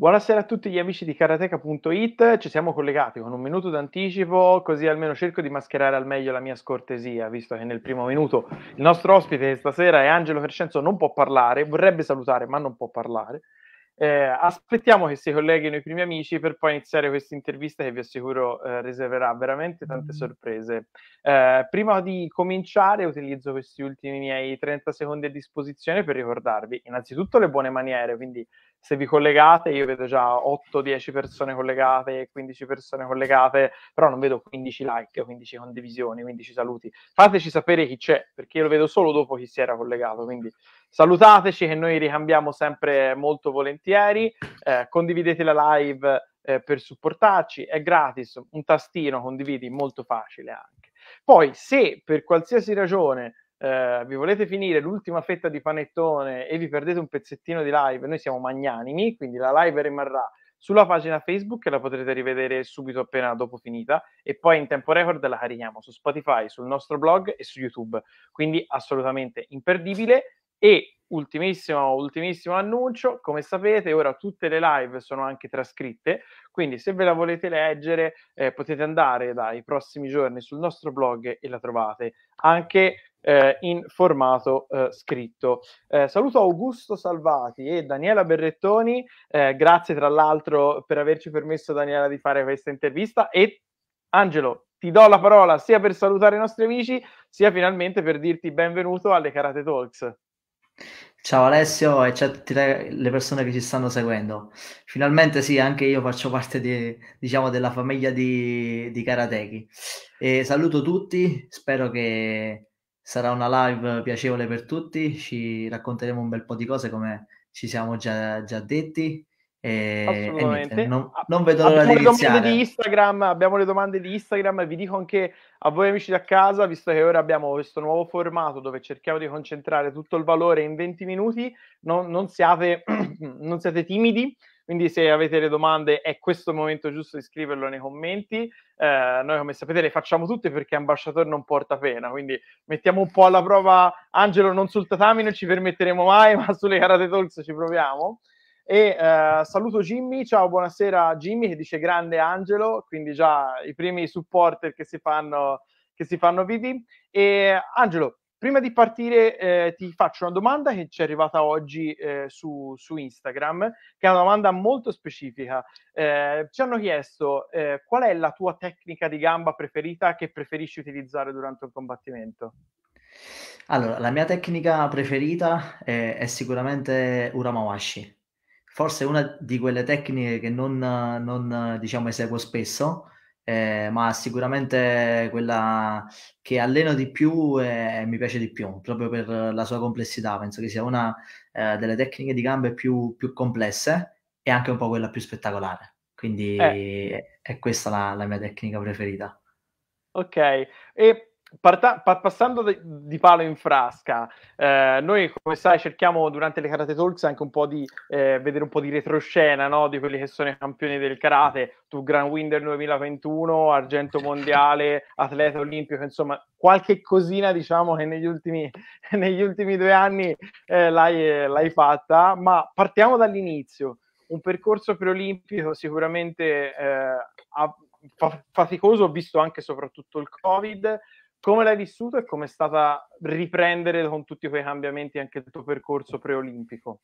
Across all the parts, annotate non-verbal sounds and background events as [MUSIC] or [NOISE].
Buonasera a tutti gli amici di karateka.it, ci siamo collegati con un minuto d'anticipo, così almeno cerco di mascherare al meglio la mia scortesia, visto che nel primo minuto il nostro ospite stasera è Angelo Crescenzo, non può parlare, vorrebbe salutare ma non può parlare. Eh, aspettiamo che si colleghino i primi amici per poi iniziare questa intervista che vi assicuro eh, riserverà veramente tante mm-hmm. sorprese. Eh, prima di cominciare utilizzo questi ultimi miei 30 secondi a disposizione per ricordarvi innanzitutto le buone maniere, quindi se vi collegate io vedo già 8-10 persone collegate, 15 persone collegate, però non vedo 15 like, 15 condivisioni, 15 saluti. Fateci sapere chi c'è, perché io lo vedo solo dopo chi si era collegato, quindi salutateci che noi ricambiamo sempre molto volentieri, eh, condividete la live eh, per supportarci, è gratis, un tastino condividi, molto facile anche. Poi se per qualsiasi ragione eh, vi volete finire l'ultima fetta di panettone e vi perdete un pezzettino di live, noi siamo magnanimi, quindi la live rimarrà sulla pagina Facebook che la potrete rivedere subito appena dopo finita e poi in tempo record la carichiamo su Spotify, sul nostro blog e su YouTube. Quindi assolutamente imperdibile e ultimissimo, ultimissimo annuncio, come sapete ora tutte le live sono anche trascritte, quindi se ve la volete leggere eh, potete andare dai prossimi giorni sul nostro blog e la trovate anche eh, in formato eh, scritto. Eh, saluto Augusto Salvati e Daniela Berrettoni, eh, grazie tra l'altro per averci permesso Daniela di fare questa intervista e Angelo ti do la parola sia per salutare i nostri amici sia finalmente per dirti benvenuto alle Karate Talks. Ciao Alessio e ciao a tutte le persone che ci stanno seguendo. Finalmente sì, anche io faccio parte di, diciamo, della famiglia di, di Karateki. E saluto tutti, spero che sarà una live piacevole per tutti, ci racconteremo un bel po' di cose come ci siamo già, già detti. E, e niente, non, non, vedo l'ora di iniziare. Di Instagram, abbiamo le domande di Instagram, vi dico anche a voi amici da casa, visto che ora abbiamo questo nuovo formato dove cerchiamo di concentrare tutto il valore in 20 minuti, non, non, siate, [CLEARS THROAT] non siate timidi, quindi se avete le domande è questo il momento giusto di scriverlo nei commenti. Eh, noi come sapete le facciamo tutte perché ambasciatore non porta pena, quindi mettiamo un po' alla prova Angelo non sul tatami, non ci permetteremo mai, [LAUGHS] ma sulle Karate Talks ci proviamo. E eh, saluto Jimmy, ciao, buonasera Jimmy che dice grande Angelo, quindi già i primi supporter che si fanno, che si fanno vivi. E Angelo, Prima di partire eh, ti faccio una domanda che ci è arrivata oggi eh, su, su, Instagram, che è una domanda molto specifica. Eh, ci hanno chiesto eh, qual è la tua tecnica di gamba preferita che preferisci utilizzare durante un combattimento? Allora, la mia tecnica preferita è, eh, è sicuramente Uramawashi. Forse è una di quelle tecniche che non, non diciamo, eseguo spesso, eh, ma sicuramente quella che alleno di più e eh, mi piace di più, proprio per la sua complessità. Penso che sia una eh, delle tecniche di gambe più, più, complesse e anche un po' quella più spettacolare. Quindi eh. è questa la, la mia tecnica preferita. Ok, e Parta- pa- passando de- di palo in frasca, eh, noi come sai cerchiamo durante le Karate Talks anche un po' di eh, vedere un po' di retroscena no? di quelli che sono i campioni del karate, tu Grand Winder 2021, argento mondiale, [LAUGHS] atleta olimpico, insomma qualche cosina diciamo che negli ultimi, [LAUGHS] negli ultimi due anni eh, l'hai, l'hai fatta, ma partiamo dall'inizio, un percorso preolimpico sicuramente eh, ha faticoso, visto anche e soprattutto il Covid, come l'hai vissuto e come è stata riprendere con tutti quei cambiamenti anche il tuo percorso preolimpico?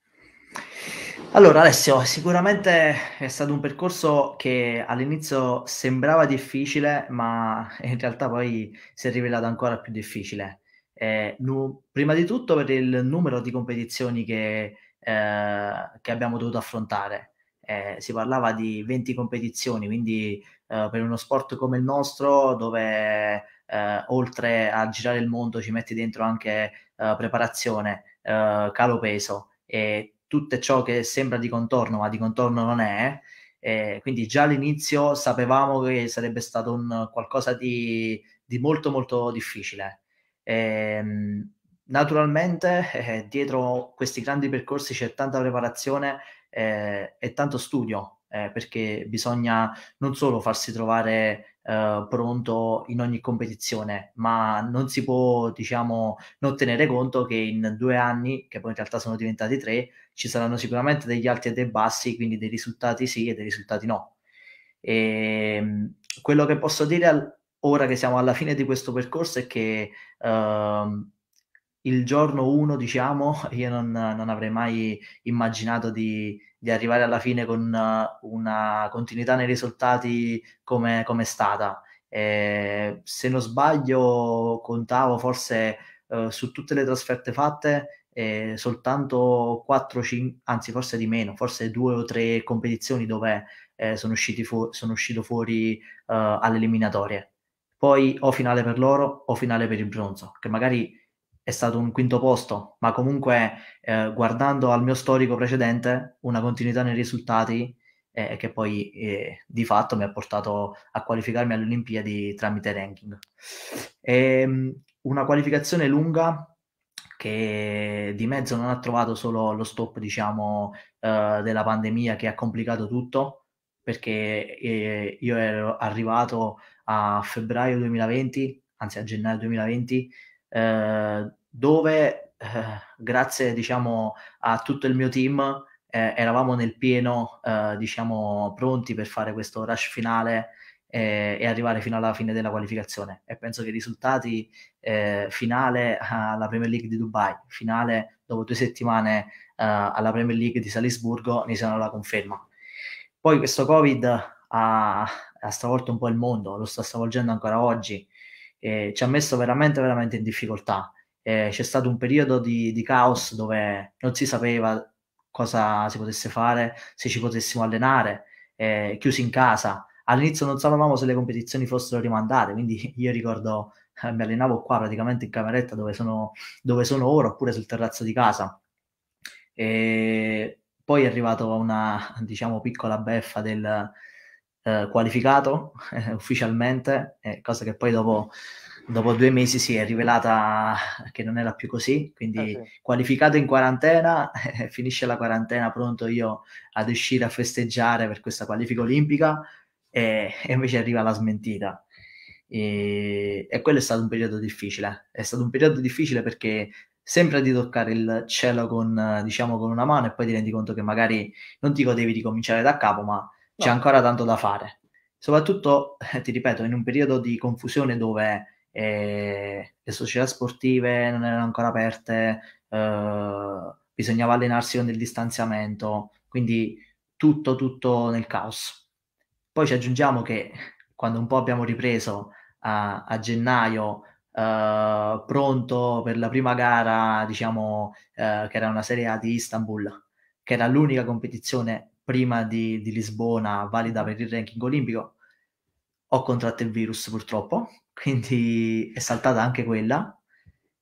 Allora Alessio, sicuramente è stato un percorso che all'inizio sembrava difficile, ma in realtà poi si è rivelato ancora più difficile. Eh, nu- prima di tutto per il numero di competizioni che, eh, che abbiamo dovuto affrontare. Eh, si parlava di 20 competizioni, quindi eh, per uno sport come il nostro, dove eh, oltre a girare il mondo ci metti dentro anche eh, preparazione, eh, calo peso e tutto ciò che sembra di contorno ma di contorno non è. Eh, quindi già all'inizio sapevamo che sarebbe stato un qualcosa di, di molto molto difficile. E, ehm, naturalmente eh, dietro questi grandi percorsi c'è tanta preparazione eh, e tanto studio perché bisogna non solo farsi trovare eh, pronto in ogni competizione, ma non si può, diciamo, non tenere conto che in due anni, che poi in realtà sono diventati tre, ci saranno sicuramente degli alti e dei bassi, quindi dei risultati sì e dei risultati no. E, ehm, quello che posso dire al, ora che siamo alla fine di questo percorso è che ehm, il giorno 1, diciamo, [LAUGHS] io non, non, avrei mai immaginato di, di, arrivare alla fine con una continuità nei risultati come, come è stata. Eh, se non sbaglio, contavo forse eh, su tutte le trasferte fatte eh, soltanto 4, 5, anzi forse di meno, forse due o tre competizioni dove eh, sono, fu- sono, uscito fuori eh, alle eliminatorie. Poi o finale per l'oro o finale per il bronzo, che magari è stato un quinto posto, ma comunque eh, guardando al mio storico precedente, una continuità nei risultati eh, che poi eh, di fatto mi ha portato a qualificarmi alle Olimpiadi tramite ranking. E, ehm, una qualificazione lunga che di mezzo non ha trovato solo lo stop, diciamo, eh, della pandemia che ha complicato tutto, perché eh, io ero arrivato a febbraio 2020, anzi a gennaio 2020, eh, dove eh, grazie diciamo, a tutto il mio team eh, eravamo nel pieno, eh, diciamo, pronti per fare questo rush finale e arrivare fino alla fine della qualificazione. E penso che i risultati eh, finale alla Premier League di Dubai, finale dopo due settimane eh, alla Premier League di Salisburgo, ne siano la conferma. Poi questo Covid ha, ha, stravolto un po' il mondo, lo sta stravolgendo ancora oggi eh, ci ha messo veramente, veramente in difficoltà. Eh, c'è stato un periodo di, di, caos dove non si sapeva cosa si potesse fare, se ci potessimo allenare, eh, chiusi in casa. All'inizio non sapevamo se le competizioni fossero rimandate, quindi [LAUGHS] io ricordo eh, mi allenavo qua praticamente in cameretta dove sono, dove sono ora oppure sul terrazzo di casa. E poi è arrivata una diciamo piccola beffa del, eh, qualificato eh, [LAUGHS] ufficialmente, cosa che poi dopo, dopo, due mesi si è rivelata che non era più così, quindi eh, sì. qualificato in quarantena, [LAUGHS] finisce la quarantena pronto io ad uscire a festeggiare per questa qualifica olimpica e, e invece arriva la smentita. E, e, quello è stato un periodo difficile. È stato un periodo difficile perché sembra di toccare il cielo con, diciamo, con una mano e poi ti rendi conto che magari non ti godevi ricominciare da capo, ma c'è ancora tanto da fare. Soprattutto, [LAUGHS] ti ripeto, in un periodo di confusione dove eh, le società sportive non erano ancora aperte, eh, bisognava allenarsi con il distanziamento, quindi tutto, tutto nel caos. Poi ci aggiungiamo che [LAUGHS] quando un po' abbiamo ripreso a, a gennaio, Uh, pronto per la prima gara, diciamo, uh, che era una Serie A di Istanbul, che era l'unica competizione prima di, di Lisbona valida per il ranking olimpico, ho contratto il virus purtroppo, [LAUGHS] quindi è saltata anche quella,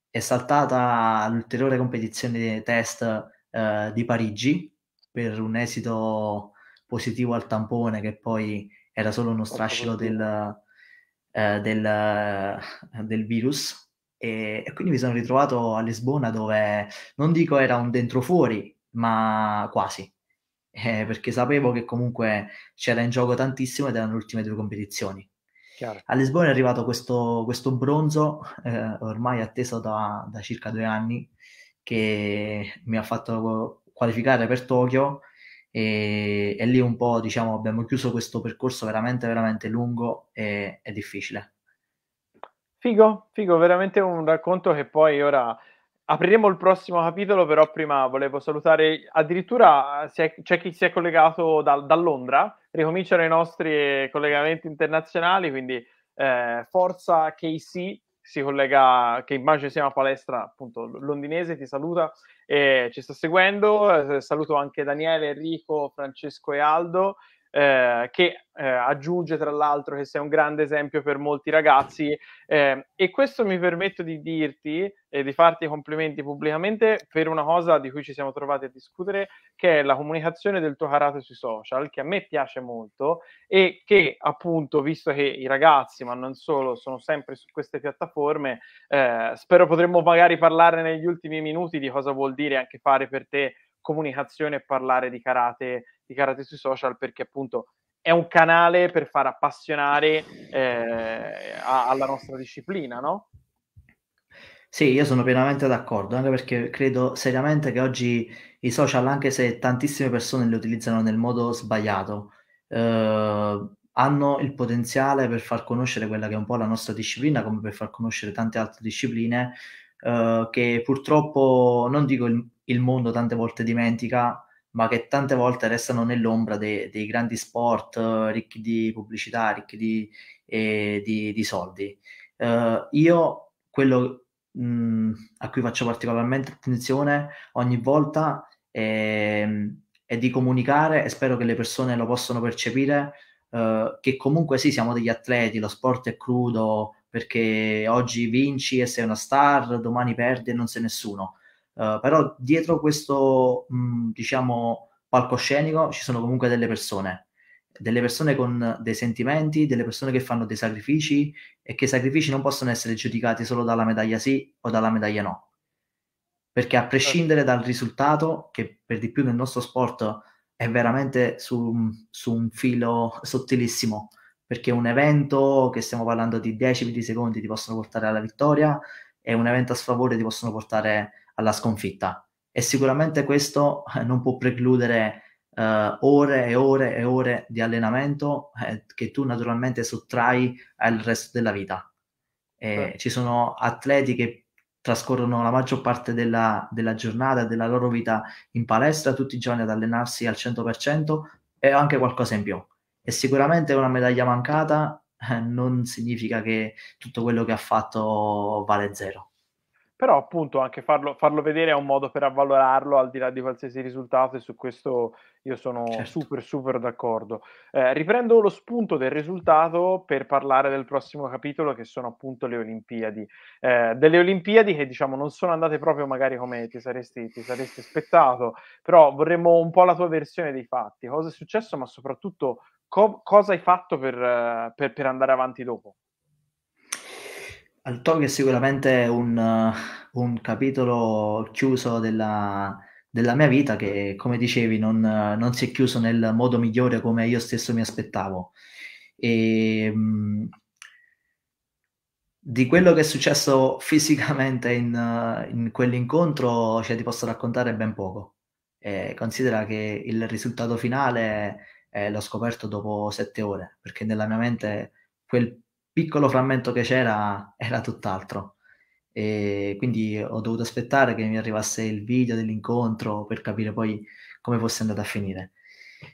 è saltata l'ulteriore competizione test eh, di Parigi per un esito positivo al tampone che poi era solo uno strascico del, eh, del, del, virus e, e, quindi mi sono ritrovato a Lisbona dove non dico era un dentro fuori ma quasi eh, perché sapevo che comunque c'era in gioco tantissimo ed erano le ultime due competizioni. Chiaro. A Lisbona è arrivato questo, questo bronzo, eh, ormai atteso da, da, circa due anni, che mi ha fatto qualificare per Tokyo e, e lì un po' diciamo, abbiamo chiuso questo percorso veramente, veramente lungo e, e difficile. Figo, figo, veramente un racconto che poi ora Apriremo il prossimo capitolo, però prima volevo salutare addirittura eh, è, c'è chi si è collegato da, da, Londra, ricominciano i nostri collegamenti internazionali, quindi eh, Forza KC si collega, che immagino sia una palestra appunto londinese, ti saluta e ci sta seguendo, eh, saluto anche Daniele, Enrico, Francesco e Aldo eh, che eh, aggiunge tra l'altro che sei un grande esempio per molti ragazzi eh, e questo mi permetto di dirti e di farti i complimenti pubblicamente per una cosa di cui ci siamo trovati a discutere che è la comunicazione del tuo carattere sui social che a me piace molto e che appunto visto che i ragazzi ma non solo sono sempre su queste piattaforme eh, spero potremmo magari parlare negli ultimi minuti di cosa vuol dire anche fare per te comunicazione e parlare di karate di karate sui social perché appunto è un canale per far appassionare eh, a, alla nostra disciplina, no? Sì, io sono pienamente d'accordo, anche perché credo seriamente che oggi i social, anche se tantissime persone li utilizzano nel modo sbagliato, eh, hanno il potenziale per far conoscere quella che è un po' la nostra disciplina, come per far conoscere tante altre discipline eh, che purtroppo, non dico il, il mondo tante volte dimentica, ma che tante volte restano nell'ombra dei, dei grandi sport eh, ricchi di pubblicità, ricchi di, eh, di, di soldi. Uh, io quello mh, mm, a cui faccio particolarmente attenzione ogni volta è, ehm, è, di comunicare e spero che le persone lo possano percepire. Uh, che comunque sì, siamo degli atleti, lo sport è crudo perché oggi vinci e sei una star, domani perdi e non sei nessuno Uh, però dietro questo, mh, mm, diciamo, palcoscenico ci sono comunque delle persone, delle persone con dei sentimenti, delle persone che fanno dei sacrifici e che i sacrifici non possono essere giudicati solo dalla medaglia sì o dalla medaglia no. Perché a certo. prescindere dal risultato, che per di più nel nostro sport è veramente su, su un filo sottilissimo, perché un evento che stiamo parlando di 10 millisecondi ti possono portare alla vittoria e un evento a sfavore ti possono portare alla sconfitta. E sicuramente questo eh, non può precludere eh, ore e ore e ore di allenamento eh, che tu naturalmente sottrai al resto della vita. Eh, ci sono atleti che trascorrono la maggior parte della, della giornata, della loro vita in palestra, tutti i giorni ad allenarsi al 100% e anche qualcosa in più. E sicuramente una medaglia mancata eh, non significa che tutto quello che ha fatto vale zero però appunto anche farlo, farlo, vedere è un modo per avvalorarlo al di là di qualsiasi risultato e su questo io sono certo. super super d'accordo. Eh, riprendo lo spunto del risultato per parlare del prossimo capitolo che sono appunto le Olimpiadi. Eh, delle Olimpiadi che diciamo non sono andate proprio magari come ti saresti, ti saresti aspettato, però vorremmo un po' la tua versione dei fatti, cosa è successo ma soprattutto co- cosa hai fatto per, per, per andare avanti dopo. Antonio è sicuramente un, un capitolo chiuso della, della, mia vita che, come dicevi, non, non, si è chiuso nel modo migliore come io stesso mi aspettavo. E, ehm, mh, di quello che è successo [LAUGHS] fisicamente in, in quell'incontro, cioè, ti posso raccontare ben poco. Eh, considera che il risultato finale eh, l'ho scoperto dopo sette ore, perché nella mia mente quel piccolo frammento che c'era era tutt'altro. E quindi ho dovuto aspettare che mi arrivasse il video dell'incontro per capire poi come fosse andata a finire.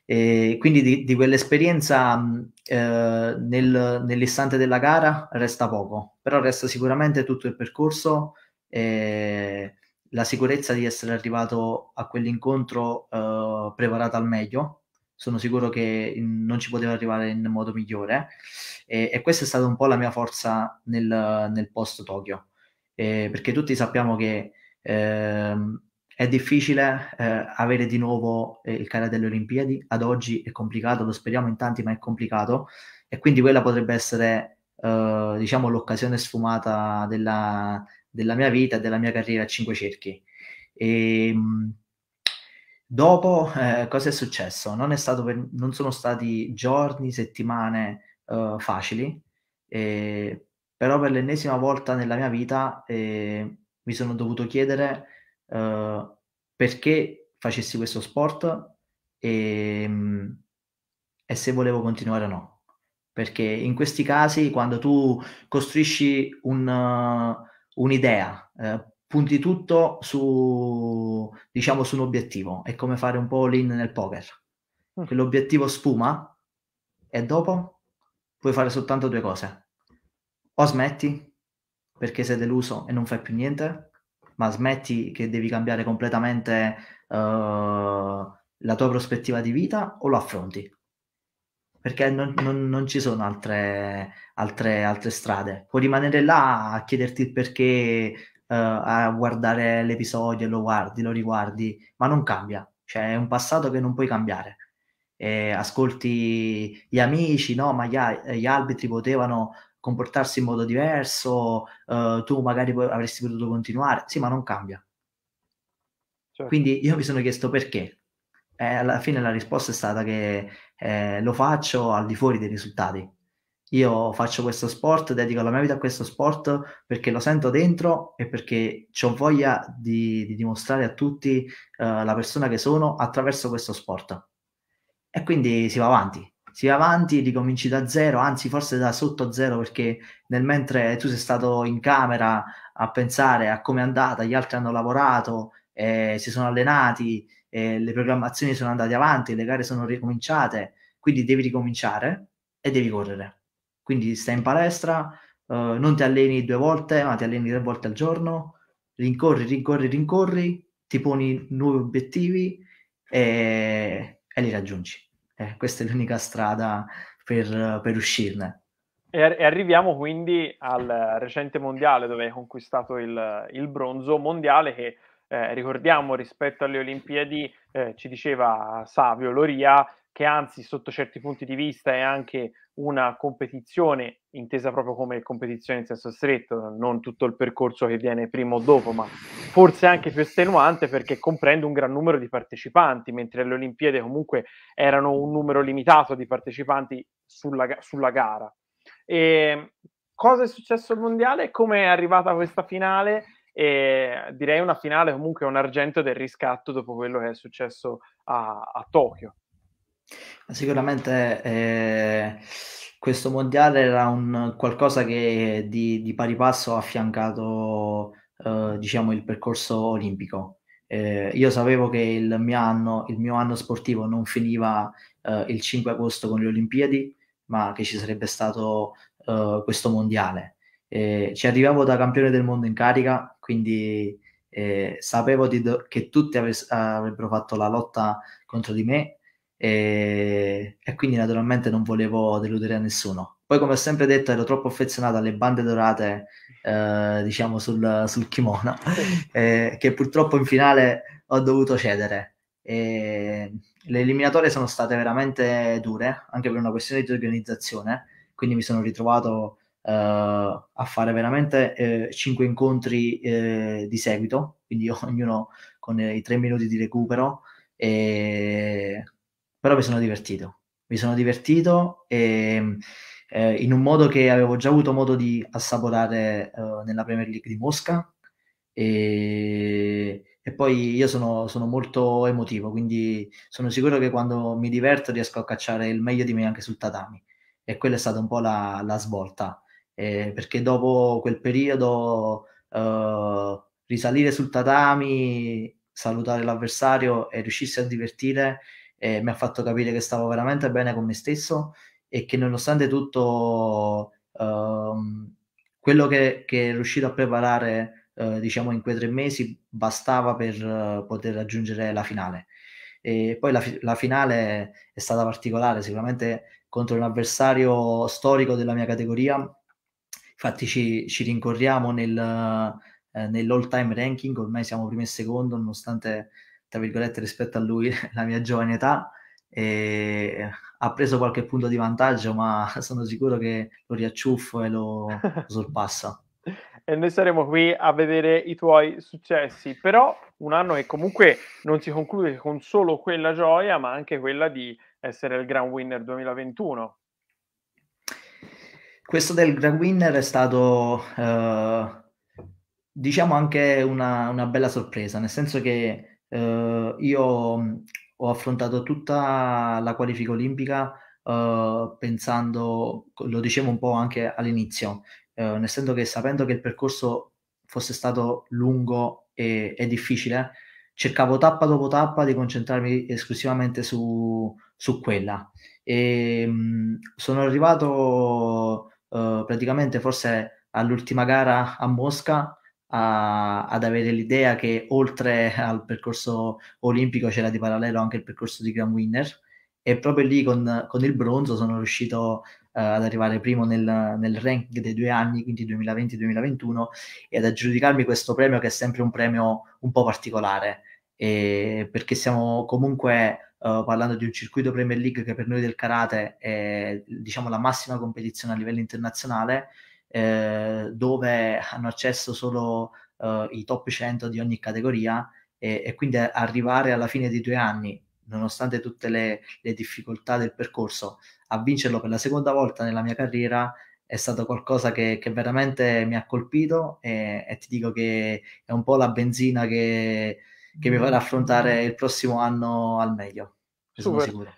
E quindi di, di quell'esperienza eh, nel, nell'istante della gara resta poco, però resta sicuramente tutto il percorso, eh, la sicurezza di essere arrivato a quell'incontro eh, preparato al meglio. Sono sicuro che non ci poteva arrivare in modo migliore e, e, questa è stata un po' la mia forza nel, nel post Tokyo, eh, perché tutti sappiamo che eh, è difficile eh, avere di nuovo eh, il carattere delle Olimpiadi, ad oggi è complicato, lo speriamo in tanti, ma è complicato, e quindi quella potrebbe essere eh, diciamo l'occasione sfumata della, della mia vita e della mia carriera a cinque cerchi. E, ehm, Dopo eh, cosa è successo? Non, per, non, sono stati giorni, settimane uh, facili, eh, però per l'ennesima volta nella mia vita eh, mi sono dovuto chiedere uh, perché facessi questo sport e, e se volevo continuare o no perché in questi casi quando tu costruisci un, uh, un'idea, eh, punti tutto su, diciamo, su un obiettivo, è come fare un po' l'in nel poker, che mm. l'obiettivo sfuma e dopo puoi fare soltanto due cose. O smetti perché sei deluso e non fai più niente, ma smetti che devi cambiare completamente uh, la tua prospettiva di vita o lo affronti. Perché non, non, non ci sono altre, altre, altre, strade. Puoi rimanere là a chiederti il perché, uh, a guardare l'episodio, lo guardi, lo riguardi, ma non cambia. Cioè è un passato che non puoi cambiare eh, ascolti gli amici, no, ma gli, eh, gli arbitri potevano comportarsi in modo diverso, eh, tu magari avresti potuto continuare, sì, ma non cambia. Certo. Quindi io mi sono chiesto perché. Eh, alla fine la risposta è stata che eh, lo faccio al di fuori dei risultati. Io faccio questo sport, dedico la mia vita a questo sport perché lo sento dentro e perché ho voglia di, di, dimostrare a tutti eh, la persona che sono attraverso questo sport e quindi si va avanti, si va avanti, ricominci da zero, anzi forse da sotto zero perché nel mentre tu sei stato in camera a pensare a come è andata, gli altri hanno lavorato, eh, si sono allenati, eh, le programmazioni sono andate avanti, le gare sono ricominciate, quindi devi ricominciare e devi correre. Quindi stai in palestra, eh, non ti alleni due volte, ma ti alleni tre volte al giorno, rincorri, rincorri, rincorri, ti poni nuovi obiettivi e e li raggiungi. Eh, questa è l'unica strada per, per uscirne. E, e, arriviamo quindi al recente mondiale dove hai conquistato il, il bronzo mondiale che eh, ricordiamo rispetto alle Olimpiadi, eh, ci diceva Savio Loria, che anzi sotto certi punti di vista è anche una competizione intesa proprio come competizione in senso stretto, non tutto il percorso che viene prima o dopo, ma forse anche più estenuante perché comprende un gran numero di partecipanti, mentre le Olimpiadi comunque erano un numero limitato di partecipanti sulla, sulla gara. E ehm, cosa è successo al mondiale e come è arrivata questa finale? e direi una finale comunque un argento del riscatto dopo quello che è successo a, a Tokyo. Sicuramente eh, questo mondiale era un qualcosa che di, di pari passo ha affiancato eh, diciamo il percorso olimpico. Eh, io sapevo che il mio anno, il mio anno sportivo non finiva eh, il 5 agosto con le Olimpiadi, ma che ci sarebbe stato eh, questo mondiale. Eh, ci arriviamo da campione del mondo in carica, quindi eh, sapevo do- che tutti aves- avrebbero fatto la lotta contro di me e, e quindi naturalmente non volevo deludere a nessuno. Poi, come ho sempre detto, ero troppo affezionato alle bande dorate, eh, diciamo, sul, sul kimono, [LAUGHS] eh, che purtroppo in finale ho dovuto cedere. E le eliminatorie sono state veramente dure, anche per una questione di organizzazione, quindi mi sono ritrovato eh, a fare veramente 5 eh, incontri eh, di seguito, quindi [LAUGHS] ognuno con i 3 minuti di recupero, e... però mi sono divertito, mi sono divertito e, eh, in un modo che avevo già avuto modo di assaporare eh, nella Premier League di Mosca e, e poi io sono, sono, molto emotivo, quindi sono sicuro che quando mi diverto riesco a cacciare il meglio di me anche sul tatami e quella è stata un po' la, la svolta eh, perché dopo quel periodo eh, risalire sul tatami, salutare l'avversario e riuscirsi a divertire eh, mi ha fatto capire che stavo veramente bene con me stesso e che nonostante tutto ehm, quello che, che riuscito a preparare eh, diciamo in quei tre mesi bastava per eh, poter raggiungere la finale. E poi la, la, finale è stata particolare, sicuramente contro un avversario storico della mia categoria, Infatti ci, ci rincorriamo nel, eh, nell'all time ranking, ormai siamo primo e secondo, nonostante, tra virgolette, rispetto a lui, [LAUGHS] la mia giovane età. E ha preso qualche punto di vantaggio, ma [LAUGHS] sono sicuro che lo riacciuffo e lo, lo sorpassa. [LAUGHS] e noi saremo qui a vedere i tuoi successi. Però un anno che comunque non si conclude con solo quella gioia, ma anche quella di essere il Grand Winner 2021 questo del Grand Winner è stato, eh, diciamo, anche una, una, bella sorpresa, nel senso che eh, io mm, ho affrontato tutta la qualifica olimpica eh, pensando, lo dicevo un po' anche all'inizio, eh, nel senso che sapendo che il percorso fosse stato lungo e, e difficile, cercavo tappa dopo tappa di concentrarmi esclusivamente su, su quella. E, mh, mm, sono arrivato eh, praticamente forse all'ultima gara a Mosca a, ad avere l'idea che oltre [LAUGHS] al percorso olimpico c'era di parallelo anche il percorso di Grand Winner e proprio lì con, con il bronzo sono riuscito eh, ad arrivare primo nel, nel ranking dei due anni, quindi 2020-2021, e ad aggiudicarmi questo premio che è sempre un premio un po' particolare, perché siamo comunque eh, parlando di un circuito Premier League che per noi del karate è diciamo, la massima competizione a livello internazionale, eh, dove hanno accesso solo uh, i top 100 di ogni categoria e, e, quindi arrivare alla fine dei due anni, nonostante tutte le, le difficoltà del percorso, a vincerlo per la seconda volta nella mia carriera è stato qualcosa che, che, veramente mi ha colpito e, e, ti dico che è un po' la benzina che che mi farà affrontare il prossimo anno al meglio. Sono sicuro.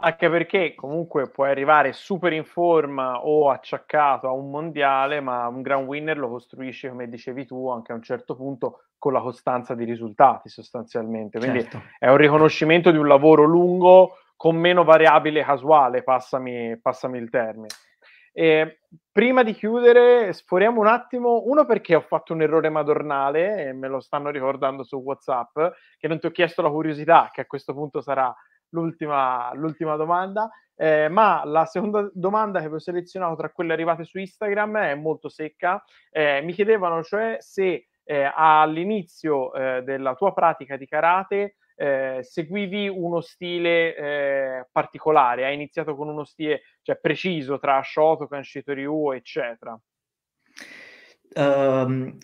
Anche perché comunque puoi arrivare super in forma o acciaccato a un mondiale, ma un grand winner lo costruisci, come dicevi tu, anche a un certo punto con la costanza di risultati sostanzialmente. Quindi certo. è un riconoscimento di un lavoro lungo con meno variabile casuale, passami, passami il termine. E ehm, prima di chiudere, sforiamo un attimo, uno perché ho fatto un errore madornale, e me lo stanno ricordando su WhatsApp, che non ti ho chiesto la curiosità, che a questo punto sarà l'ultima, l'ultima domanda, eh, ma la seconda domanda che vi ho selezionato tra quelle arrivate su Instagram è molto secca, eh, mi chiedevano cioè se eh, all'inizio ehm, della tua pratica di karate eh, seguivi uno stile eh, particolare, hai iniziato con uno stile cioè, preciso tra Shotokan, Shitoryu, eccetera? Um,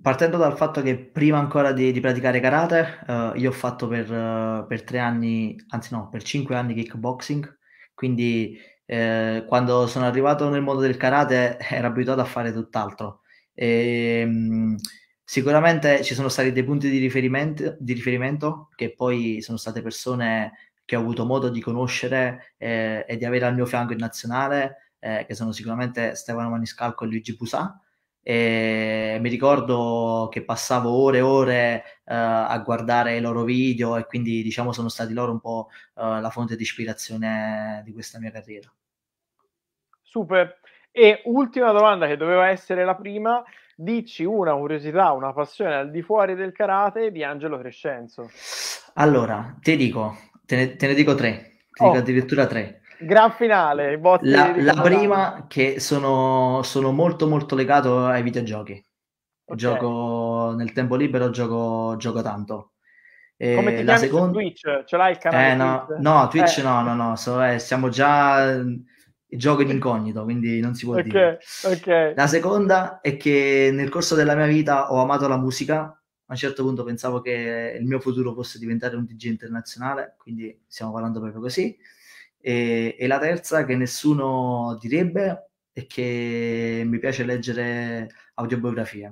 partendo dal fatto che prima ancora di, di praticare karate, uh, io ho fatto per, uh, per, tre anni, anzi no, per cinque anni kickboxing, quindi eh, quando sono arrivato nel mondo del karate [LAUGHS] ero abituato a fare tutt'altro. E, um, Sicuramente ci sono stati dei punti di riferimento, di riferimento che poi sono state persone che ho avuto modo di conoscere eh, e di avere al mio fianco in nazionale, eh, che sono sicuramente Stefano Maniscalco e Luigi Pusà. E mi ricordo che passavo ore e ore eh, a guardare i loro video e quindi diciamo sono stati loro un po' eh, la fonte di ispirazione di questa mia carriera. Super. E ultima domanda che doveva essere la prima, dici una curiosità, una passione al di fuori del karate di Angelo Crescenzo. Allora, ti dico, te ne, te ne dico tre, ti oh. dico addirittura tre. Gran finale. La, la prima che sono, sono, molto molto legato ai videogiochi. Okay. Gioco nel tempo libero, gioco, gioco tanto. E Come ti la seconda... Twitch? Ce l'hai il canale? Eh, no, Twitch, no, Twitch eh. no, no, no, so, eh, siamo già gioco in incognito, quindi non si può okay, dire. Okay. La seconda è che nel corso della mia vita ho amato la musica, a un certo punto pensavo che il mio futuro fosse diventare un DJ internazionale, quindi stiamo parlando proprio così. E, e la terza che nessuno direbbe è che mi piace leggere autobiografie.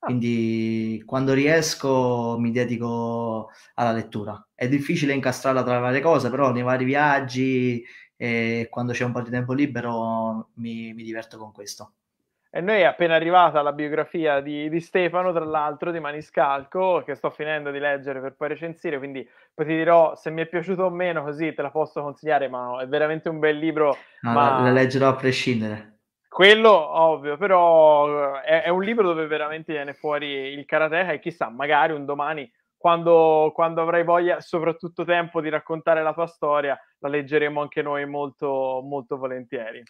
Ah. Quindi quando riesco mi dedico alla lettura. È difficile incastrarla tra le varie cose, però nei vari viaggi, e quando c'è un po' di tempo libero mi, mi diverto con questo. E noi è appena arrivata la biografia di, di, Stefano, tra l'altro, di Maniscalco, che sto finendo di leggere per poi recensire, quindi poi ti dirò se mi è piaciuto o meno, così te la posso consigliare, ma è veramente un bel libro. No, ma... La leggerò a prescindere. Quello, ovvio, però è, eh, è un libro dove veramente viene fuori il karateka e chissà, magari un domani quando, quando, avrai voglia, soprattutto tempo di raccontare la tua storia, la leggeremo anche noi molto, molto volentieri.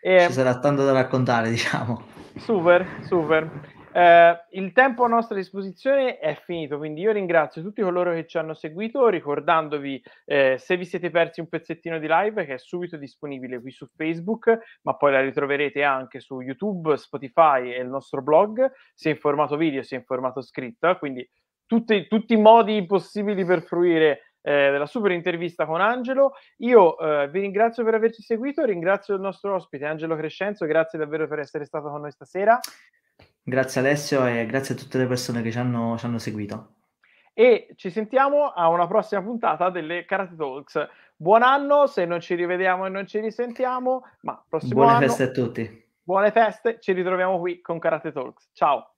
E... Ehm, ci sarà tanto da raccontare, [LAUGHS] diciamo. Super, super. Eh, il tempo a nostra disposizione è finito, quindi io ringrazio tutti coloro che ci hanno seguito, ricordandovi eh, se vi siete persi un pezzettino di live che è subito disponibile qui su Facebook, ma poi la ritroverete anche su YouTube, Spotify e il nostro blog, sia in formato video sia in formato scritto, quindi tutti, tutti i modi possibili per fruire eh, della super intervista con Angelo. Io eh, vi ringrazio per averci seguito, ringrazio il nostro ospite Angelo Crescenzo, grazie davvero per essere stato con noi stasera. Grazie Alessio e grazie a tutte le persone che ci hanno, ci hanno seguito. E ci sentiamo a una prossima puntata delle Karate Talks. Buon anno, se non ci rivediamo e non ci risentiamo, ma prossimo Buone anno, feste a tutti. Buone feste, ci ritroviamo qui con Karate Talks. Ciao.